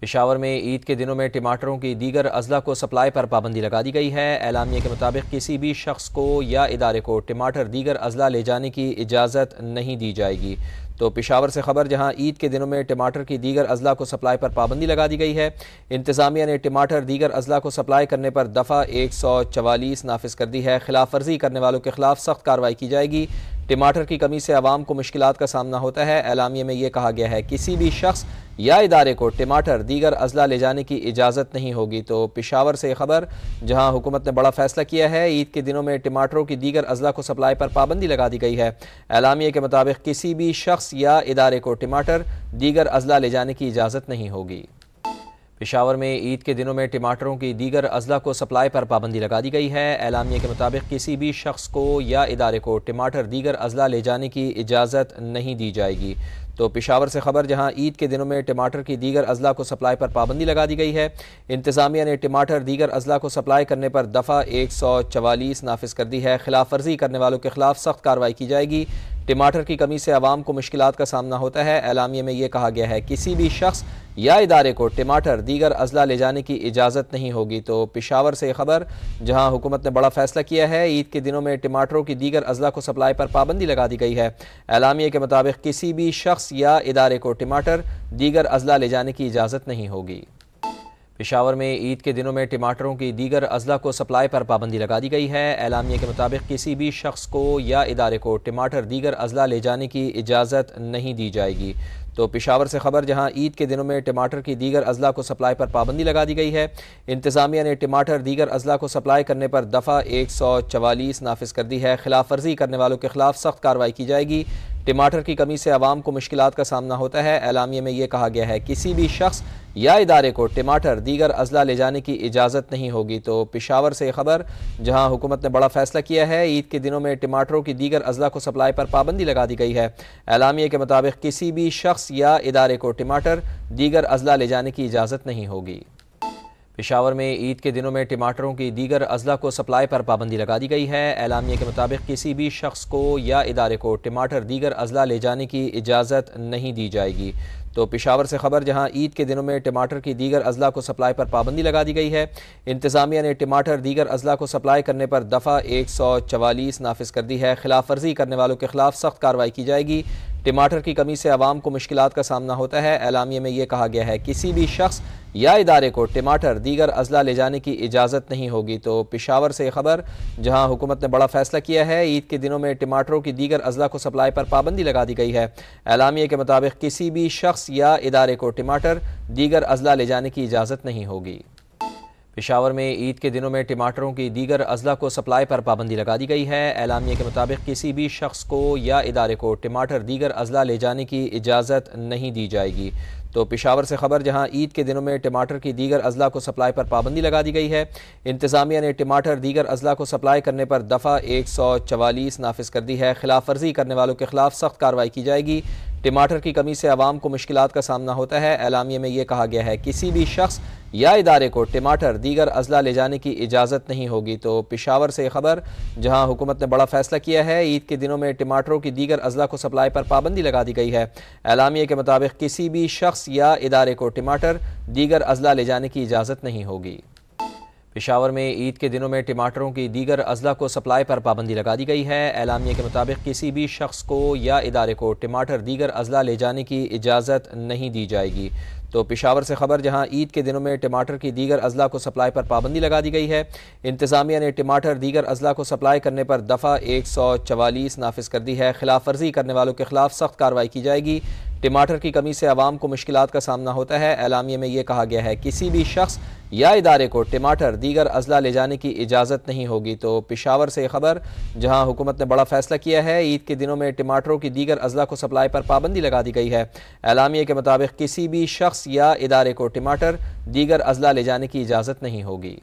पिशावर में ईद के दिनों में टमाटरों की दीगर अजला को सप्लाई पर पाबंदी लगा दी गई है ऐलानिया के मुताबिक किसी भी शख्स को या इदारे को टमाटर दीगर अजला ले जाने की इजाज़त नहीं दी जाएगी तो पिशावर से खबर जहां ईद के दिनों में टमाटर की दीगर अजला को सप्लाई पर पाबंदी लगा दी गई है इंतजामिया ने टमाटर दीगर अजला को सप्लाई करने पर दफ़ा एक सौ चवालीस नाफिज कर दी है खिलाफ वर्जी करने वालों के खिलाफ सख्त कार्रवाई की जाएगी टमाटर की कमी से आवाम को मुश्किल का सामना होता है ऐलामिया में यह कहा गया है किसी भी शख्स या इदारे को टमाटर दीगर अजला ले जाने की इजाज़त नहीं होगी तो पिशावर से खबर जहां हुकूमत ने बड़ा फैसला किया है ईद के दिनों में टमाटरों की दीगर अजला को सप्लाई पर पाबंदी लगा दी गई है ऐलामिया के मुताबिक किसी भी शख्स या इदारे को टमाटर दीगर अजला ले जाने की इजाज़त नहीं होगी पिशावर में ईद के दिनों में टमाटरों की दीगर अजला को सप्लाई पर पाबंदी लगा दी गई है एलामिया के मुताबिक किसी भी शख्स को या इदारे को टमाटर दीगर अजला ले जाने की इजाज़त नहीं दी जाएगी तो पिशावर से खबर जहां ईद के दिनों में टमाटर की दीगर अजला को सप्लाई पर पाबंदी लगा दी गई है इंतजामिया ने टमाटर दीगर अजला को सप्लाई करने पर दफ़ा एक सौ चवालीस नाफिज कर दी है खिलाफ वर्जी करने वालों के खिलाफ सख्त कार्रवाई की जाएगी टमाटर की कमी से आवाम को मुश्किल का सामना होता है एलामिया में यह कहा गया है किसी भी शख्स या इदारे को टमाटर दीगर अजला ले जाने की इजाज़त नहीं होगी तो पिशावर से खबर जहां हुकूमत ने बड़ा फैसला किया है ईद के दिनों में टमाटरों की दीगर अजला को सप्लाई पर पाबंदी लगा दी गई है एलामिया के मुताबिक किसी भी शख्स या इदारे को टमाटर दीगर अजला ले जाने की इजाज़त नहीं होगी पिशावर में ईद के दिनों में टमाटरों की दीगर अजला को सप्लाई पर पाबंदी लगा दी गई है एलामिया के मुताबिक किसी भी शख्स को या इदारे को टमाटर दीगर अजला ले जाने की इजाज़त नहीं दी जाएगी तो पिशावर से खबर जहां ईद के दिनों में टमाटर की दीगर अजला को सप्लाई पर पाबंदी लगा दी गई है इंतजामिया ने टमाटर दीगर अजला को सप्लाई करने पर दफ़ा एक सौ चवालीस नाफिज कर दी है खिलाफ वर्जी करने वालों के खिलाफ सख्त कार्रवाई की जाएगी टमाटर की कमी से आवाम को मुश्किल का सामना होता है एलामिया में यह कहा गया है किसी भी शख्स या इदारे को टमाटर दीगर अजला ले जाने की इजाज़त नहीं होगी तो पिशावर से खबर जहां हुकूमत ने बड़ा फैसला किया है ईद के दिनों में टमाटरों की दीगर अजला को सप्लाई पर पाबंदी लगा दी गई है एलामिया के मुताबिक किसी भी शख्स या इदारे को टमाटर दीगर अजला ले जाने की इजाज़त नहीं होगी पिशावर में ईद के दिनों में टमाटरों की दीगर अजला को सप्लाई पर पाबंदी लगा दी गई है एलामिया के मुताबिक किसी भी शख्स को या इदारे को टमाटर दीगर अजला ले जाने की इजाज़त नहीं दी जाएगी तो पिशावर से खबर जहां ईद के दिनों में टमाटर की दीगर अजला को सप्लाई पर पाबंदी लगा दी गई है इंतजामिया ने टमाटर दीगर अजला को सप्लाई करने पर दफ़ा एक सौ चवालीस नाफिज कर दी है खिलाफ वर्जी करने वालों के खिलाफ सख्त कार्रवाई की जाएगी टमाटर की कमी से आवाम को मुश्किल का सामना होता है ऐलामिया में यह कहा गया है किसी भी शख्स या इदारे को टमाटर दीगर अजला ले जाने की इजाज़त नहीं होगी तो पिशावर से खबर जहां हुकूमत ने बड़ा फैसला किया है ईद के दिनों में टमाटरों की दीगर अजला को सप्लाई पर पाबंदी लगा दी गई है ऐलामिया के मुताबिक किसी भी शख्स शख्स या इदारे को टमाटर दीगर अजला ले जाने की इजाज़त नहीं होगी पिशावर में ईद के दिनों में टमाटरों की दीगर अजला को सप्लाई पर पाबंदी लगा दी गई है एलामिया के मुताबिक किसी भी शख्स को या इदारे को टमाटर दीगर अजला ले जाने की इजाज़त नहीं दी जाएगी तो पिशावर से खबर जहां ईद के दिनों में टमाटर की दीगर अजला को सप्लाई पर पाबंदी लगा दी गई है इंतजामिया ने टमाटर दीगर अजला को सप्लाई करने पर दफ़ा एक सौ चवालीस नाफिज कर दी है खिलाफ वर्जी करने वालों के खिलाफ सख्त कार्रवाई की जाएगी टमाटर की कमी से आवाम को मुश्किल का सामना होता है एलामी में यह कहा गया है किसी भी शख्स या इदारे को टमाटर दीगर अजला ले जाने की इजाज़त नहीं होगी तो पिशावर से खबर जहां हुकूमत ने बड़ा फैसला किया है ईद के दिनों में टमाटरों की दीगर अजला को सप्लाई पर पाबंदी लगा दी गई है एलामी के मुताबिक किसी भी शख्स या इदारे को टमाटर दीगर अजला ले जाने की इजाज़त नहीं होगी पिशावर में ईद के दिनों में टमाटरों की दीगर अजला को सप्लाई पर पाबंदी लगा दी गई है एलामिया के मुताबिक किसी भी शख्स को या इदारे को टमाटर दीगर अजला ले जाने की इजाज़त नहीं दी जाएगी तो पिशावर से खबर जहां ईद के दिनों में टमाटर की दीगर अजला को सप्लाई पर पाबंदी लगा दी गई है इंतजामिया ने टमाटर दीगर अजला को सप्लाई करने पर दफ़ा एक सौ चवालीस नाफिज कर दी है खिलाफ वर्जी करने वालों के खिलाफ सख्त कार्रवाई की जाएगी टमाटर की कमी से आवाम को मुश्किल का सामना होता है ऐलामिया में यह कहा गया है किसी भी शख्स या इदारे को टमाटर दीगर अजला ले जाने की इजाज़त नहीं होगी तो पिशावर से खबर जहां हुकूमत ने बड़ा फैसला किया है ईद के दिनों में टमाटरों की दीगर अजला को सप्लाई पर पाबंदी लगा दी गई है एलामिया के मुताबिक किसी भी शख्स या इदारे को टमाटर दीगर अजला ले जाने की इजाज़त नहीं होगी